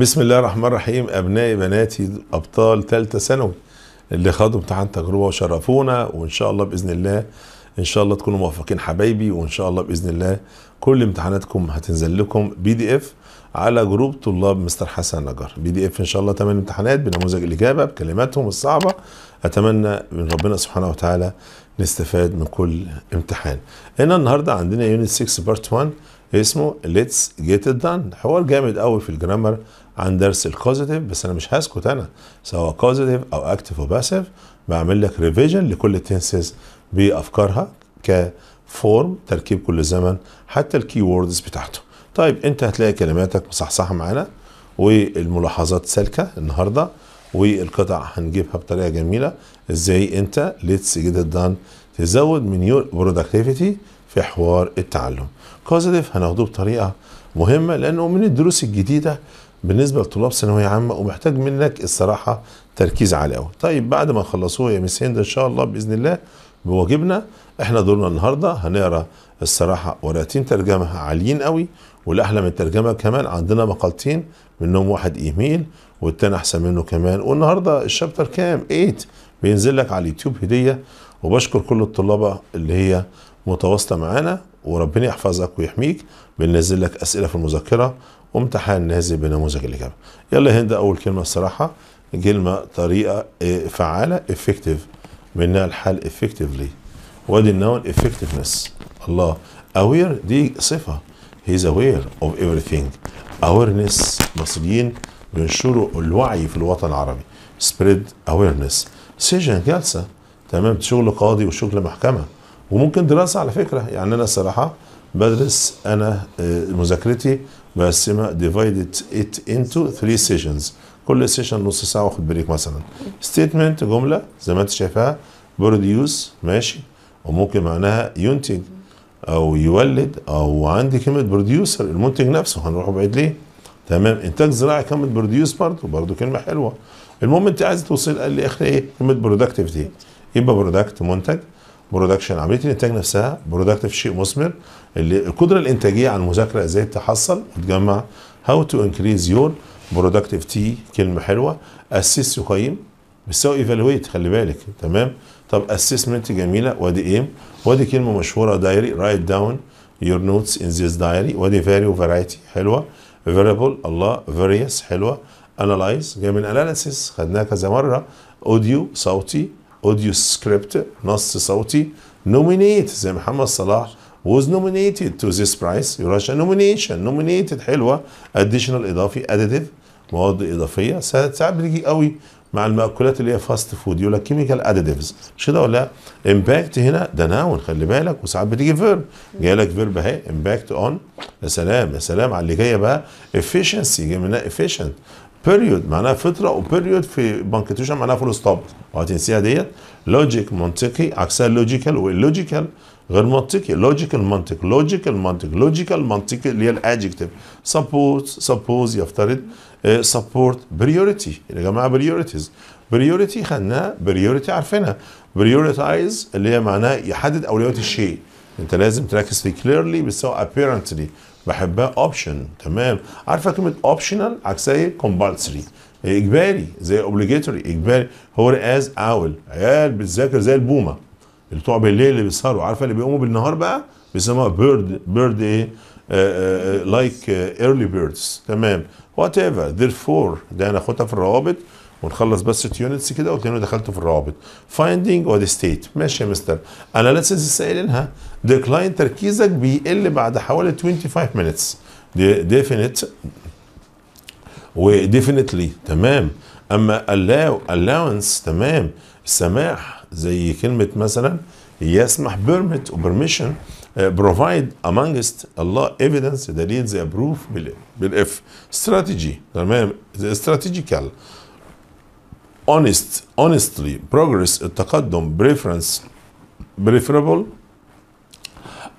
بسم الله الرحمن الرحيم أبنائي بناتي أبطال ثالثة ثانوي اللي خدوا امتحان تجربة وشرفونا وإن شاء الله بإذن الله إن شاء الله تكونوا موفقين حبايبي وإن شاء الله بإذن الله كل امتحاناتكم هتنزل لكم بي دي إف على جروب طلاب مستر حسن نجار بي دي اف ان شاء الله 8 امتحانات بنموذج الاجابه بكلماتهم الصعبه اتمنى من ربنا سبحانه وتعالى نستفاد من كل امتحان هنا النهارده عندنا يونت 6 بارت 1 اسمه ليتس جيت دان حوار جامد قوي في الجرامر عن درس الكوزيتيف بس انا مش هسكت انا سواء كوزيتيف او اكتيف باسيف بعمل لك ريفيجن لكل التنسز بافكارها كفورم تركيب كل زمن حتى الكي ووردز بتاعته طيب انت هتلاقي كلماتك مصحصحه معانا والملاحظات سالكه النهارده والقطع هنجيبها بطريقه جميله ازاي انت ليتس جيت دان تزود من يور برودكتيفيتي في حوار التعلم كوزيتيف هناخده بطريقه مهمه لانه من الدروس الجديده بالنسبه لطلاب ثانويه عامه ومحتاج منك الصراحه تركيز عالي قوي طيب بعد ما نخلصوه يا مس هند ان شاء الله باذن الله بواجبنا احنا دورنا النهارده هنقرا الصراحه ورقتين ترجمه عاليين قوي والاحلى من الترجمه كمان عندنا مقالتين منهم واحد ايميل والتاني احسن منه كمان والنهارده الشابتر كام 8 بينزل لك على اليوتيوب هديه وبشكر كل الطلبه اللي هي متواصله معانا وربنا يحفظك ويحميك بننزل لك اسئله في المذكره وامتحان نازل بنموذج الاجابه يلا هند اول كلمه الصراحه كلمه طريقه إيه، فعاله افكتيف منها الحل effectively وادي النون effectiveness الله aware دي صفة he's aware of everything awareness مصريين بينشروا الوعي في الوطن العربي spread awareness سجن جلسة تمام شغل قاضي وشغل محكمة وممكن دراسة على فكرة يعني أنا صراحة بدرس أنا آه، مذاكرتي بقسمها divided it into three sessions كل سيشن نص ساعه واخد بريك مثلا ستيتمنت جمله زي ما انت شايفها بروديوس ماشي وممكن معناها ينتج او يولد او عندي كلمه بروديوسر المنتج نفسه هنروح بعيد ليه تمام انتاج زراعي كلمه بروديوس برضه برضه كلمه حلوه المهم انت عايز توصل قال لي اخر ايه كلمه برودكتيفيتي يبقى برودكت منتج برودكشن عمليه الانتاج نفسها برودكتيف شيء مثمر القدره الانتاجيه على المذاكره ازاي تحصل وتجمع هاو تو انكريز يور برودكتيف تي كلمه حلوه اسيس يقيم بس هو ايفالويت خلي بالك تمام طب اسيسمنت جميله وادي ايم وادي كلمه مشهوره دايري رايت داون يور نوتس ان ذيس دايري وادي فاري وفرايتي حلوه فيربل الله فيريس حلوه انالايز جاي من اناليسيس خدناها كذا مره اوديو صوتي اوديو سكريبت نص صوتي نومينيت زي محمد صلاح was nominated to this prize يرشح رشا nomination nominated حلوه additional اضافي additive مواد اضافيه ساعات بتيجي قوي مع المأكولات اللي هي فاست فود يقول لك كيميكال اديتيفز مش كده ولا امباكت هنا ده ناون خلي بالك وساعات بتيجي فيرب جاي لك فيرب اهي امباكت اون يا سلام يا سلام على اللي جايه بقى افيشنسي جاي منها افيشنت بيريود معناها فتره وبيريود في بانكتوشن معناها فول ستوب وهتنسيها ديت لوجيك منطقي عكسها لوجيكال واللوجيكال غير منطقي لوجيكال منطق لوجيكال منطق لوجيكال منطق اللي هي الادجكتيف سبوز سبوز يفترض سبورت بريوريتي يا جماعه بريوريتيز بريوريتي خدناها بريوريتي عارفينها بريوريتايز اللي هي معناها يحدد اولويات الشيء انت لازم تركز فيه كليرلي بتساوي ابيرنتلي بحبها اوبشن تمام عارفه كلمه اوبشنال عكسها ايه كومبالسري اجباري زي اوبليجيتوري اجباري هو از اول عيال بتذاكر زي البومه اللي بتوع بالليل اللي بيسهروا عارفه اللي بيقوموا بالنهار بقى بيسموها بيرد بيرد ايه لايك ايرلي بيردز تمام وات ايفر فور ده هناخدها في الروابط ونخلص بس اليونتس كده له دخلت في الروابط فايندينج اور ستيت ماشي يا مستر اناليسيس لسه قايلينها ديكلاين تركيزك بيقل بعد حوالي 25 مينتس ديفينيت وديفينيتلي تمام اما الاو الاونس تمام السماح زي كلمه مثلا يسمح بيرميت وبرميشن provide amongst Allah evidence that leads a proof بالإف strategy تمام the strategical honest honestly progress التقدم preference preferable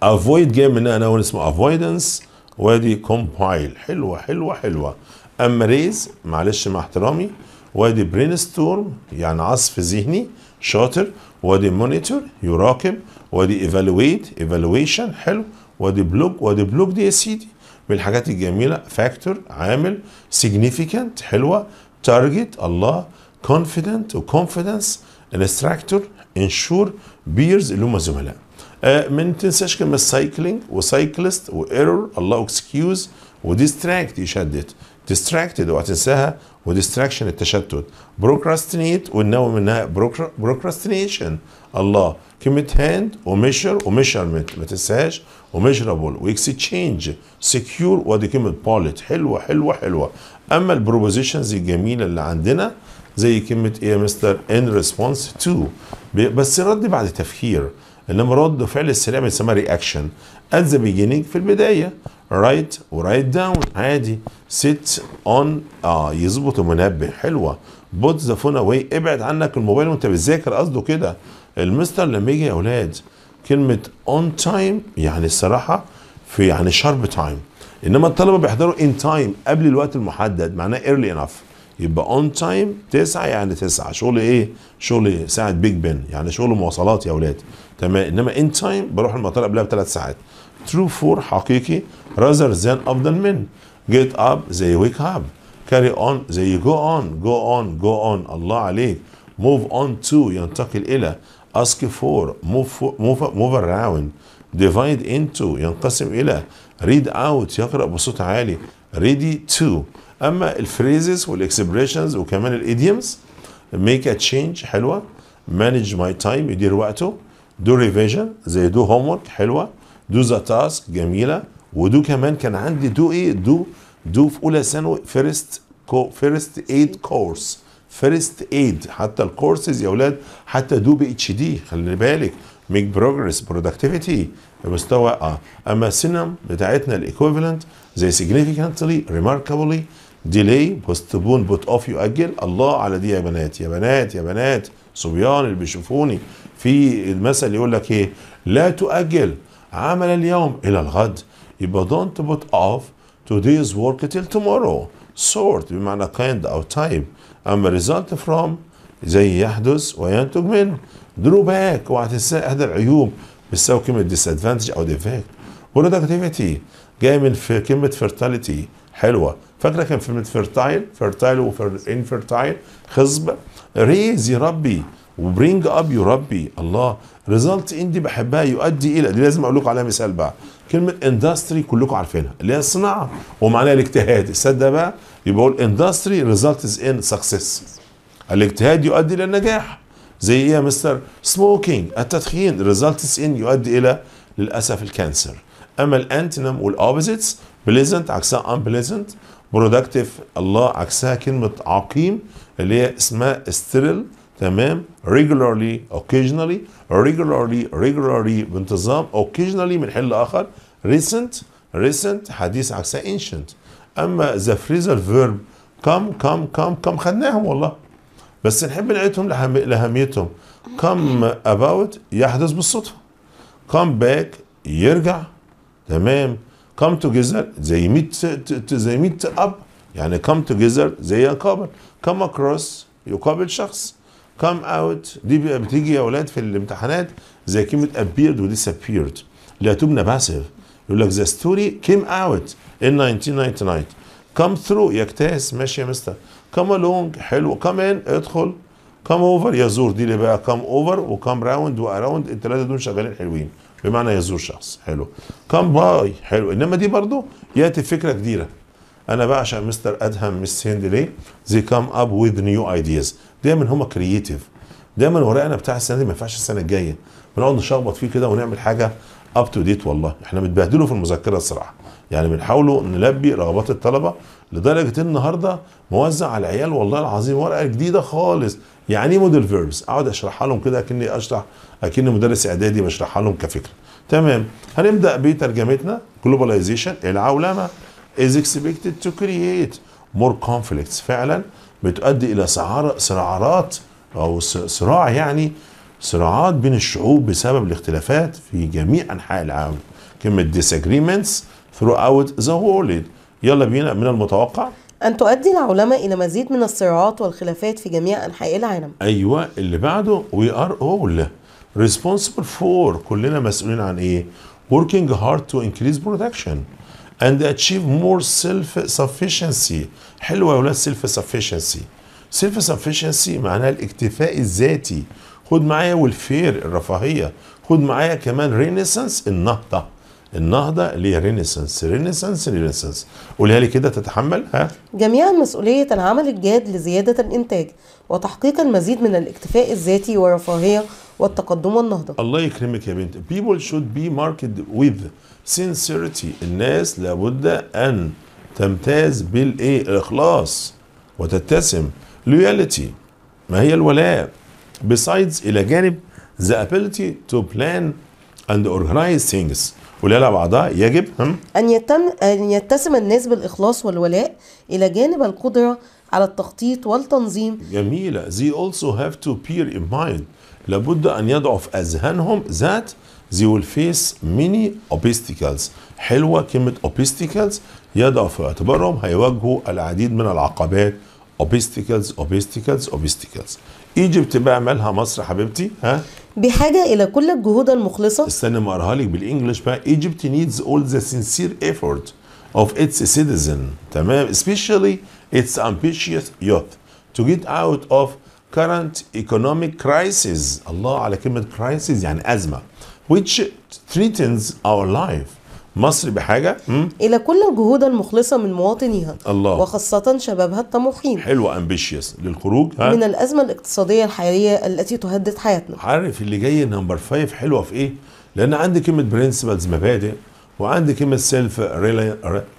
avoid جاي منها نوع اسمه avoidance وادي compile حلوه حلوه حلوه اما ريز معلش مع احترامي وادي برين ستورم يعني عصف ذهني شاطر وادي مونيتور يراقب وادي ايفالويت ايفالويشن حلو وادي بلوك وادي بلوك دي يا سيدي من الحاجات الجميله فاكتور عامل سيجنيفيكانت حلوه تارجت الله كونفيدنت وكونفيدنس انستراكتور انشور بيرز اللي هم زملاء آه ما تنساش كلمه سايكلينج وسايكلست وايرور الله اكسكيوز وديستراكت يشدد ديستراكتد اوعى تنساها وديستراكشن التشتت بروكراستينيت والنوع منها بروكراستينيشن الله كلمه هاند وميشر وميشرمنت ما تنساش وميجرابل واكسشينج سكيور وادي كلمه بوليت حلوه حلوه حلوه اما البروبوزيشنز الجميله اللي عندنا زي كلمه ايه يا مستر ان ريسبونس تو بس رد بعد تفكير انما رد فعل السريع بنسميها رياكشن ات ذا بيجيننج في البدايه رايت ورايت داون عادي سيت اون اه يظبط المنبه حلوه بوت ذا فون اواي ابعد عنك الموبايل وانت بتذاكر قصده كده المستر لما يجي يا اولاد كلمه اون تايم يعني الصراحه في يعني شارب تايم انما الطلبه بيحضروا ان تايم قبل الوقت المحدد معناه ايرلي انف يبقى اون تايم تسعة يعني تسعة شغل ايه شغل ساعه بيج بن يعني شغل مواصلات يا اولاد تمام انما ان تايم بروح المطار قبلها بثلاث ساعات ترو فور حقيقي راذر زان افضل من جيت اب زي ويك اب كاري اون زي جو اون جو اون جو اون الله عليك موف اون تو ينتقل الى ask for move, for, move, move around divide into ينقسم إلى read out يقرأ بصوت عالي ready to أما الفريزز والإكسبريشنز وكمان الإيديومز make a change حلوة manage my time يدير وقته do revision زي do homework حلوة do the task جميلة ودو كمان كان عندي do إيه do do في أولى ثانوي first first aid course فيرست ايد حتى الكورسز يا اولاد حتى دو بي اتش دي خلي بالك ميك بروجريس برودكتيفيتي مستوى اه اما السينم بتاعتنا الايكوفلنت زي سيجنيفيكانتلي ريماركابلي ديلي بوستبون بوت اوف يؤجل الله على دي يا بنات يا بنات يا بنات صبيان اللي بيشوفوني في المثل يقول لك ايه لا تؤجل عمل اليوم الى الغد يبقى بوت اوف تو ديز ورك تيل تومورو سورت بمعنى كايند او تايم اما result فروم زي يحدث وينتج منه باك اوعى تنسى احدى العيوب بتساوي كلمه ادفانتج او ديفكت برودكتيفيتي جاي من في كلمه فيرتاليتي حلوه فاكره كان كلمه فيرتايل فيرتايل وانفيرتايل خصب ريز يربي وبرينج اب يربي الله ريزلت اندي بحبها يؤدي الى دي لازم اقول لكم عليها مثال بقى كلمه اندستري كلكم عارفينها اللي هي الصناعه ومعناها الاجتهاد السد بقى يبقى يقول اندستري ريزلتس ان سكسس الاجتهاد يؤدي الى النجاح زي ايه يا مستر سموكينج التدخين ريزلتس ان يؤدي الى للاسف الكانسر اما الانتنم والاوبزيتس بليزنت عكسها unpleasant برودكتيف الله عكسها كلمه عقيم اللي هي اسمها استرل تمام regularly occasionally regularly regularly بانتظام occasionally من حل اخر recent recent حديث عكسها ancient اما ذا فريزر فيرب كم كم كم كم خدناهم والله بس نحب نعيدهم لاهميتهم كم اباوت يحدث بالصدفه كم باك يرجع تمام كم توجذر زي ميت زي ميت اب يعني كم توجذر زي يقابل كم اكروس يقابل شخص كم اوت دي بتيجي يا اولاد في الامتحانات زي كلمه ابيرد وديسابيرد لا تبنى باسف يقول لك ذا ستوري كيم اوت ان 1999 كم ثرو كتاس ماشي يا مستر كم الونج حلو كم ان ادخل كم اوفر يزور دي اللي بقى كم اوفر وكم راوند واراوند الثلاثه دول شغالين حلوين بمعنى يزور شخص حلو كم باي حلو انما دي برضو ياتي فكره جديده انا بعشق مستر ادهم مس هند ليه زي كام اب وذ نيو ايدياز دايما هما كرييتيف دايما ورقنا بتاع السنه دي ما ينفعش السنه الجايه بنقعد نشخبط فيه كده ونعمل حاجه اب تو ديت والله احنا بنتبهدلوا في المذكره الصراحه يعني بنحاولوا نلبي رغبات الطلبه لدرجه ان النهارده موزع على العيال والله العظيم ورقه جديده خالص يعني ايه موديل فيربس اقعد اشرحها لهم كده اكني اشرح اكني مدرس اعدادي بشرحها لهم كفكره تمام هنبدا بترجمتنا جلوباليزيشن العولمه از اكسبكتد تو كرييت مور كونفليكتس فعلا بتؤدي الى صراعات او صراع يعني صراعات بين الشعوب بسبب الاختلافات في جميع انحاء العالم كلمه disagreements throughout the world يلا بينا من المتوقع أن تؤدي العلماء إلى مزيد من الصراعات والخلافات في جميع أنحاء العالم أيوة اللي بعده we are all responsible for كلنا مسؤولين عن إيه working hard to increase production and achieve more self-sufficiency حلوة يا ولاد self-sufficiency self-sufficiency معناها الاكتفاء الذاتي خد معايا والفير الرفاهيه خد معايا كمان رينيسانس النهضه النهضه اللي هي رينيسانس رينيسانس رينيسانس قولها لي كده تتحمل ها جميعا مسؤوليه العمل الجاد لزياده الانتاج وتحقيق المزيد من الاكتفاء الذاتي والرفاهيه والتقدم والنهضه الله يكرمك يا بنت people should be marked with sincerity الناس لابد ان تمتاز بالايه الاخلاص وتتسم loyalty ما هي الولاء besides الى جانب the ability to plan and organize things وليلى بعضها يجب هم؟ أن يتم أن يتسم الناس بالإخلاص والولاء إلى جانب القدرة على التخطيط والتنظيم جميلة they also have to bear in mind لابد أن يضعف أذهانهم that they will face many obstacles حلوة كلمة obstacles يضعوا في اعتبارهم هيواجهوا العديد من العقبات obstacles obstacles obstacles ايجيبت بقى مالها مصر حبيبتي ها بحاجه الى كل الجهود المخلصه استنى ما اقراها لك بالانجلش بقى ايجيبت needs all the sincere effort of its citizen تمام especially its ambitious youth to get out of current economic crisis الله على كلمه crisis يعني ازمه which threatens our life مصر بحاجة إلى كل الجهود المخلصة من مواطنيها الله. وخاصة شبابها الطموحين حلوة أمبيشيس للخروج ها؟ من الأزمة الاقتصادية الحالية التي تهدد حياتنا عارف اللي جاي نمبر فايف حلوة في إيه؟ لأن عندي كلمة برنسبلز مبادئ وعندي كلمة سيلف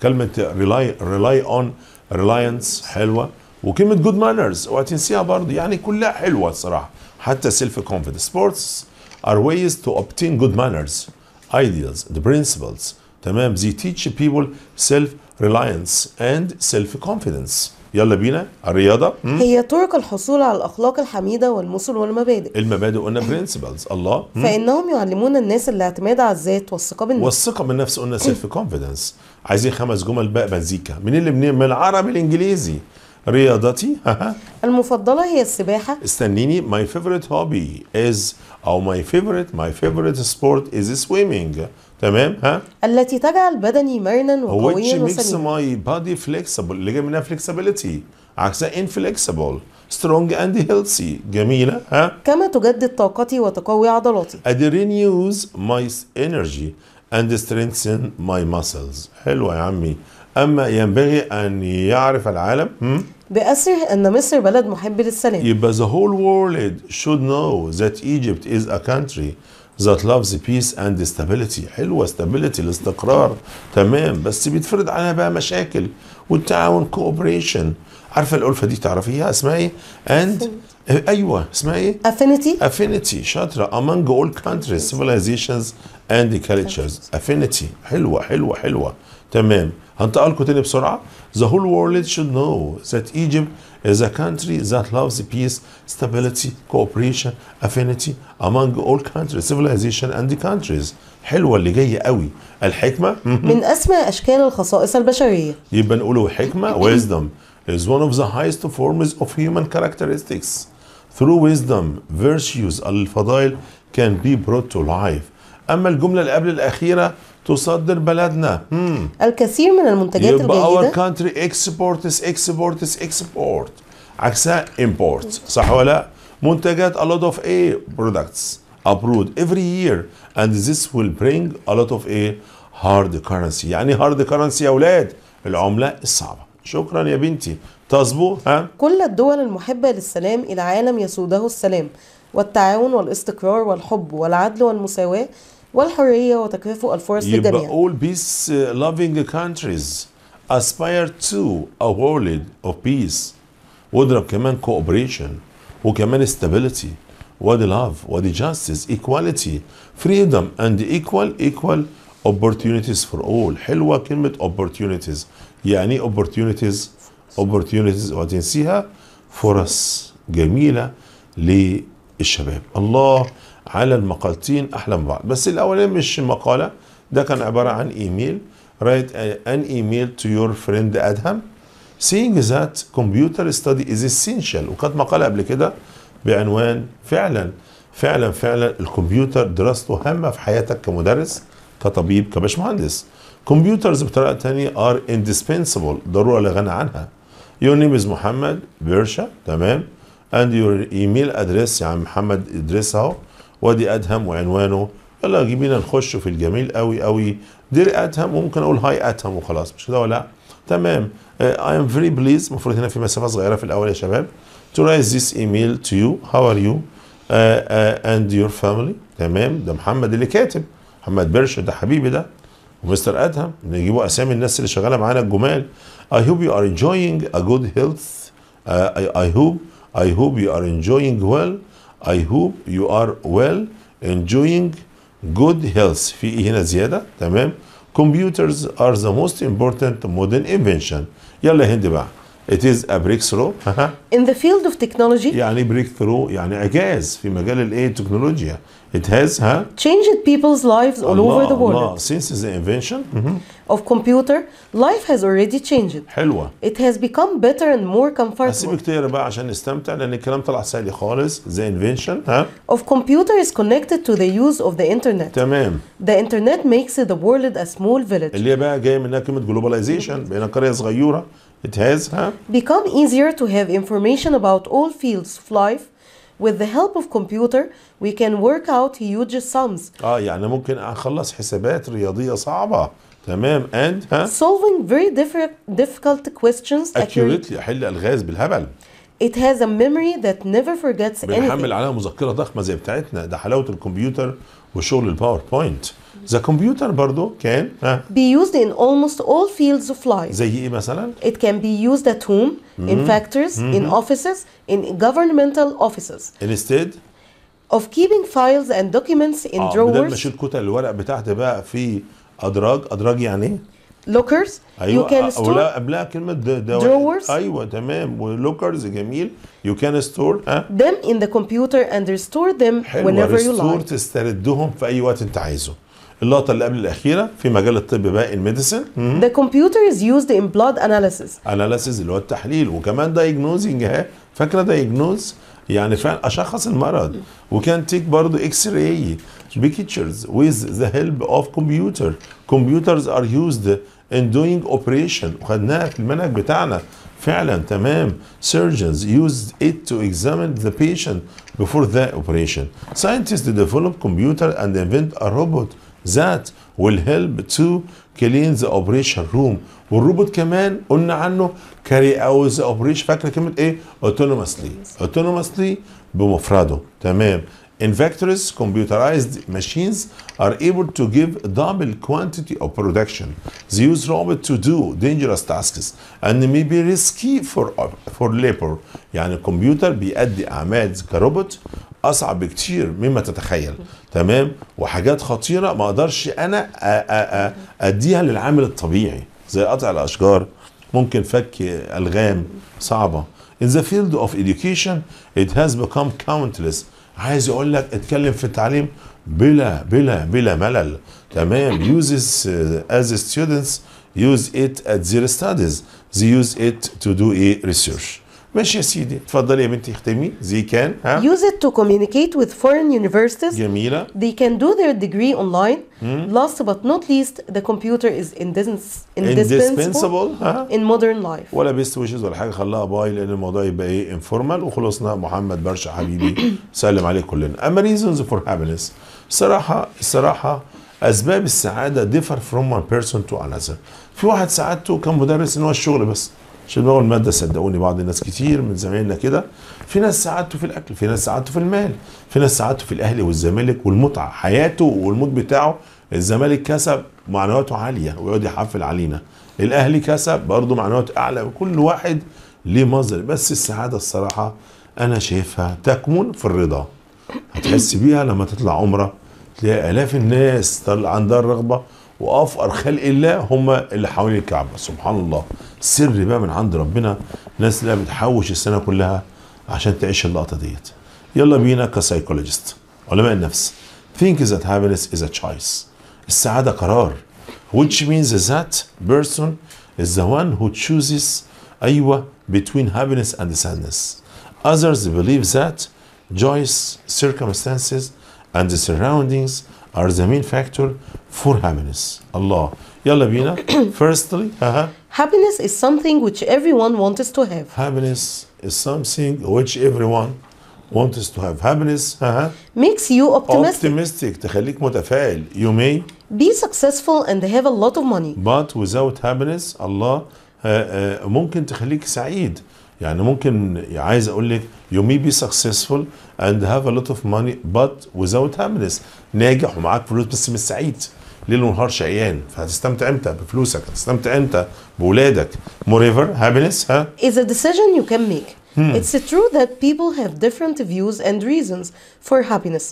كلمة ريلاي ريلاي أون ريلاينس حلوة وكلمة جود مانرز اوعى تنسيها برضه يعني كلها حلوة الصراحة حتى سيلف كونفيدنس سبورتس ار ويز تو obtain جود مانرز ideals the principles تمام they teach people self reliance and self confidence يلا بينا الرياضه هي طرق الحصول على الاخلاق الحميده والمثل والمبادئ المبادئ قلنا برنسبلز الله فانهم يعلمون الناس الاعتماد على الذات والثقه بالنفس والثقه بالنفس قلنا سيلف كونفيدنس عايزين خمس جمل بقى مزيكا من اللي من العربي الانجليزي رياضتي المفضله هي السباحه استنيني ماي فيفورت هوبي از او ماي فيفورت ماي فيفورت سبورت از سويمينج تمام ها التي تجعل بدني مرنا وقويا which makes my body flexible اللي جاي منها flexibility عكسها inflexible strong and healthy جميلة ها كما تجدد طاقتي وتقوي عضلاتي it renews my energy and strengthen my muscles حلوة يا عمي أما ينبغي أن يعرف العالم هم؟ بأسره أن مصر بلد محب للسلام يبقى the whole world should know that Egypt is a country that لافز peace and stability حلوه stability الاستقرار تمام بس بيتفرض عليها بقى مشاكل والتعاون كوبريشن عارفه الالفه دي تعرفيها اسمها ايه؟ اند ايوه اسمها ايه؟ افينيتي افينيتي شاطره among all countries civilizations and cultures افينيتي حلوه حلوه حلوه تمام هنتقل لكم تاني بسرعه The whole world should know that Egypt is a country that loves peace, stability, cooperation, affinity among all countries, civilization and the countries. حلوه اللي جايه قوي الحكمه من اسمى اشكال الخصائص البشريه يبقى نقوله حكمه wisdom is one of the highest forms of human characteristics. Through wisdom, virtues الفضائل can be brought to life. اما الجمله اللي قبل الاخيره تصدر بلدنا مم. الكثير من المنتجات يبقى الجيدة our country exports exports export عكسها import صح ولا منتجات a lot of a products abroad every year and this will bring a lot of a hard currency يعني hard currency يا اولاد العملة الصعبة شكرا يا بنتي تصبو ها كل الدول المحبة للسلام إلى عالم يسوده السلام والتعاون والاستقرار والحب والعدل والمساواة والحريه وتكافؤ الفرص يبقى للجميع. all peace loving countries aspire to a world of peace واضرب كمان cooperation وكمان stability وادي love وادي justice equality freedom and equal equal opportunities for all حلوه كلمه opportunities يعني opportunities opportunities تنسيها فرص جميله للشباب الله على المقالتين من بعض بس الاولين مش مقالة ده كان عبارة عن إيميل رايت ان ايميل تو يور فريند أدهم seeing that computer study is essential وكانت مقالة قبل كده بعنوان فعلا فعلا فعلا الكمبيوتر دراسته هامة في حياتك كمدرس كطبيب كباشمهندس كمبيوترز بطريقة تانية ار indispensable ضرورة لا غنى عنها يور نيم از محمد بيرشا تمام اند يور ايميل ادريس يا عم محمد ادريس اهو وادي ادهم وعنوانه يلا جيبينا نخش في الجميل قوي قوي دير ادهم وممكن اقول هاي ادهم وخلاص مش كده ولا لا تمام اي ام فيري بليز المفروض هنا في مسافه صغيره في الاول يا شباب تو رايز ذيس ايميل تو يو هاو ار يو اند يور فاميلي تمام ده محمد اللي كاتب محمد بيرش ده حبيبي ده ومستر ادهم نجيبوا اسامي الناس اللي شغاله معانا الجمال اي هوب يو ار انجوينج ا جود هيلث اي هوب اي هوب يو ار انجوينج ويل I hope you are well enjoying good health في هنا زيادة تمام computers are the most important modern invention يلا هند بقى It is a breakthrough. In the field of technology. يعني breakthrough يعني إعجاز في مجال الإيه تكنولوجيا. It has, huh? Changed people's lives all Allah, over the world. Allah. Since the invention mm -hmm. of computer, life has already changed. حلوة. It has become better and more comfortable. عشان لأن الكلام طلع سهل خالص. The invention, huh? Of computer is connected to the use of the internet. تمام. The internet makes the world a small village. اللي globalization صغيرة. It has, huh? Become easier to have information about all fields of life with the help of computer we can work out huge sums اه يعني ممكن اخلص حسابات رياضيه صعبه تمام and ها solving very difficult questions accurately احل الغاز بالهبل It has a memory that never forgets anything. بنحمل عليها مذكره ضخمه زي بتاعتنا ده حلاوه الكمبيوتر وشغل الباوربوينت. The computer برضه can be used in almost all fields of life. زي ايه مثلا؟ It can be used at home, in factories, in offices, in governmental offices. Instead of keeping files and documents in drawers. بدل ما اشيل كتل الورق بتاعتي بقى في ادراج، ادراج يعني ايه؟ lockers أيوة. you can store ولا قبلها كلمة ده drawers أيوة تمام ولوكرز جميل you can store them in the computer and restore them whenever you like. تستردهم في أي وقت أنت عايزه. اللقطه اللي قبل الاخيره في مجال الطب بقى medicine The computer is used in blood analysis Analysis اللي هو التحليل وكمان diagnosing ها فاكره diagnose يعني فعلا اشخص المرض وكان تيك برضو اكس راي بيكتشرز ويز ذا هيلب اوف كمبيوتر كمبيوترز ار يوزد ان دوينج اوبريشن وخدناها في المنهج بتاعنا فعلا تمام surgeons used it to examine the patient before the operation scientists developed computer and invent a robot that will help to clean the operation room والروبوت كمان قلنا عنه carry out the operation فاكره كلمه ايه؟ autonomously autonomously بمفرده تمام vectors, computerized machines are able to give double quantity of production. They use robots to do dangerous tasks and may be risky for, for labor. يعني الكمبيوتر بيأدي أعمال كروبوت اصعب بكتير مما تتخيل تمام وحاجات خطيره ما اقدرش انا اديها للعامل الطبيعي زي قطع الاشجار ممكن فك الغام صعبه in the field of education it has become countless عايز يقول لك اتكلم في التعليم بلا بلا بلا ملل تمام uses uh, as students use it at their studies they use it to do a research ماشي يا سيدي اتفضلي يا بنتي اختمي زي كان ها Use it to communicate with foreign universities جميلة They can do their degree online مم. Hmm. Last but not least the computer is indispensable, indispensable. ها. in modern life ولا بيست ويشز ولا حاجة خلاها باي لأن الموضوع يبقى ايه انفورمال وخلصنا محمد برشا حبيبي سلم عليك كلنا أما reasons for happiness الصراحة الصراحة أسباب السعادة differ from one person to another في واحد سعادته كان مدرس إن هو الشغل بس عشان دماغه المادة صدقوني بعض الناس كتير من زمايلنا كده في ناس سعادته في الأكل في ناس سعادته في المال في ناس سعادته في الأهلي والزمالك والمتعة حياته والموت بتاعه الزمالك كسب معنوياته عالية ويقعد يحفل علينا الأهلي كسب برضه معنوياته أعلى وكل واحد ليه مظهر بس السعادة الصراحة أنا شايفها تكمن في الرضا هتحس بيها لما تطلع عمرة تلاقي آلاف الناس عندها الرغبة وافقر خلق الله هم اللي حوالين الكعبه سبحان الله سر بقى من عند ربنا الناس اللي بتحوش السنه كلها عشان تعيش اللقطه ديت يلا بينا كسايكولوجيست علماء النفس think that happiness is a choice السعاده قرار which means that person is the one who chooses ايوه between happiness and sadness others believe that joys circumstances and the surroundings are the main factor for happiness الله يلا بينا firstly uh-huh. happiness is something which everyone wants to have happiness is something which everyone wants to have happiness uh-huh. makes you optimistic optimistic تخليك متفائل you may be successful and have a lot of money but without happiness الله ممكن تخليك سعيد يعني ممكن عايز اقول لك you may be successful and have a lot of money but without happiness ناجح ومعاك فلوس بس مش سعيد ليل ونهار شقيان فهتستمتع امتى بفلوسك هتستمتع امتى بولادك moreover happiness ها is a decision you can make Hmm. It's true that people have different views and reasons for happiness.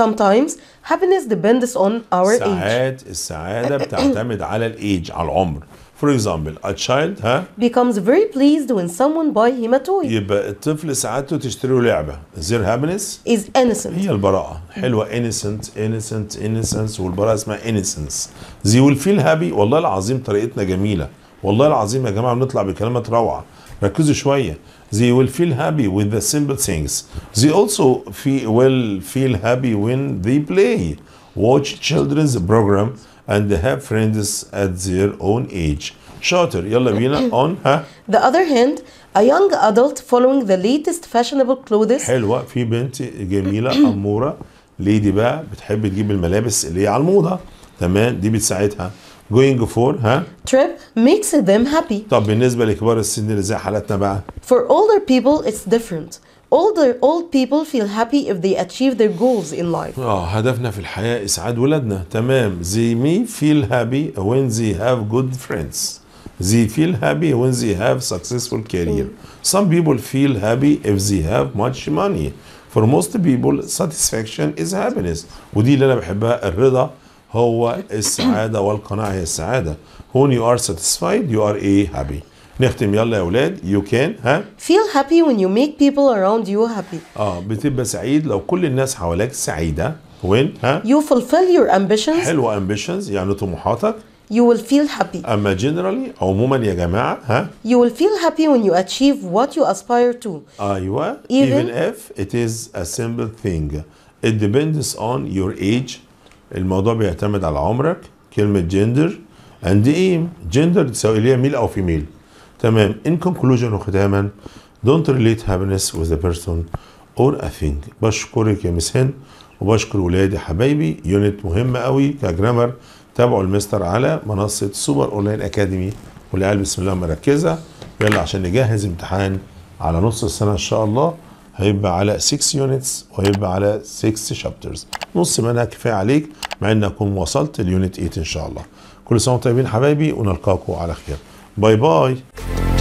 Sometimes happiness depends on our age. ساعات السعادة بتعتمد على الايج على العمر For example, a child ها becomes very pleased when someone buys him a toy. يبقى الطفل سعادته تشتري له لعبة. Their happiness is innocent. هي البراءة. حلوة innocent innocent innocence والبراءة اسمها innocence. They will feel happy. والله العظيم طريقتنا جميلة. والله العظيم يا جماعة بنطلع بكلمات روعة. ركزوا شوية. They will feel happy with the simple things. They also feel, will feel happy when they play. Watch children's program and they have friends at their own age شاطر yalla بينا on ha. the other hand a young adult following the latest fashionable clothes حلوة في بنت جميلة اموره ليدي بقى بتحب تجيب الملابس اللي هي على الموضة تمام دي بتساعدها going for ها trip makes them happy طب بالنسبة لكبار السن اللي زي حالتنا بقى for older people it's different older old people feel happy if they achieve their goals in life. اه oh, هدفنا في الحياة إسعاد ولادنا تمام they may feel happy when they have good friends they feel happy when they have successful career some people feel happy if they have much money for most people satisfaction is happiness ودي اللي أنا بحبها الرضا هو السعادة والقناعة هي السعادة when you are satisfied you are a happy نختم يلا يا اولاد يو كان ها فيل هابي وين يو ميك بيبل اراوند يو هابي اه بتبقى سعيد لو كل الناس حواليك سعيده وين ها يو فولفيل يور امبيشنز حلو امبيشنز يعني طموحاتك يو ويل فيل هابي أما جنرالي عموما يا جماعة ها. يو ويل فيل هابي وين يو اتشيف وات يو اسباير تو أيوة. ايفن even ات از ا a ثينج ات It اون يور ايج الموضوع بيعتمد على عمرك. كلمة جندر اند ايم جندر تساوي ليها ميل أو فيميل تمام in conclusion وختاما don't relate happiness with a person or a thing بشكرك يا مس وبشكر ولادي حبايبي يونت مهمه قوي كجرامر تابعوا المستر على منصه سوبر اونلاين اكاديمي والعيال بسم الله مركزه يلا عشان نجهز امتحان على نص السنه ان شاء الله هيبقى على 6 يونتس وهيبقى على 6 شابترز نص منها كفايه عليك مع ان اكون وصلت اليونت 8 ان شاء الله كل سنه وانتم طيبين حبايبي ونلقاكم على خير باي باي